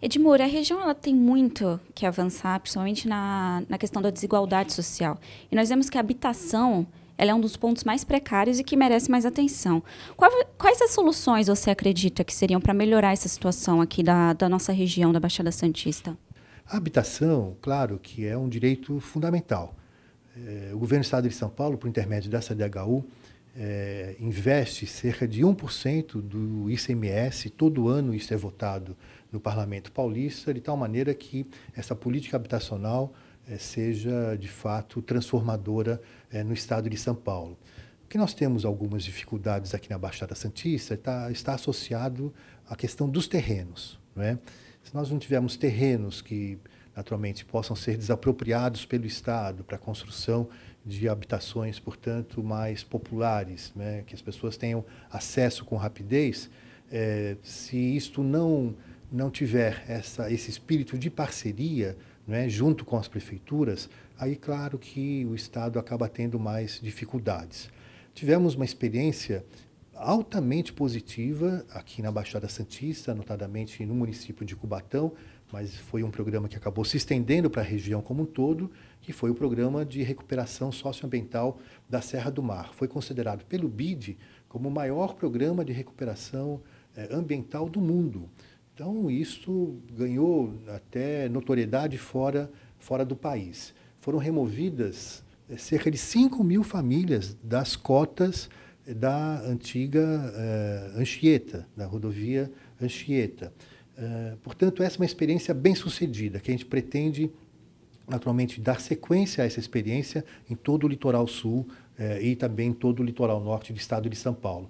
Edmur, a região ela tem muito que avançar, principalmente na, na questão da desigualdade social. E nós vemos que a habitação ela é um dos pontos mais precários e que merece mais atenção. Quais, quais as soluções você acredita que seriam para melhorar essa situação aqui da, da nossa região, da Baixada Santista? A habitação, claro, que é um direito fundamental. É, o governo do estado de São Paulo, por intermédio da CDHU, é, investe cerca de 1% do ICMS, todo ano isso é votado no Parlamento Paulista, de tal maneira que essa política habitacional é, seja, de fato, transformadora é, no estado de São Paulo. O que nós temos algumas dificuldades aqui na Baixada Santista tá, está associado à questão dos terrenos. Não é? Se nós não tivermos terrenos que naturalmente, possam ser desapropriados pelo Estado para a construção de habitações, portanto, mais populares, né? que as pessoas tenham acesso com rapidez, é, se isto não, não tiver essa, esse espírito de parceria né, junto com as prefeituras, aí, claro que o Estado acaba tendo mais dificuldades. Tivemos uma experiência altamente positiva aqui na Baixada Santista, notadamente no município de Cubatão, mas foi um programa que acabou se estendendo para a região como um todo, que foi o programa de recuperação socioambiental da Serra do Mar. Foi considerado pelo BID como o maior programa de recuperação eh, ambiental do mundo. Então, isso ganhou até notoriedade fora, fora do país. Foram removidas eh, cerca de 5 mil famílias das cotas da antiga uh, Anchieta, da rodovia Anchieta. Uh, portanto, essa é uma experiência bem sucedida, que a gente pretende, naturalmente, dar sequência a essa experiência em todo o litoral sul uh, e também em todo o litoral norte do estado de São Paulo.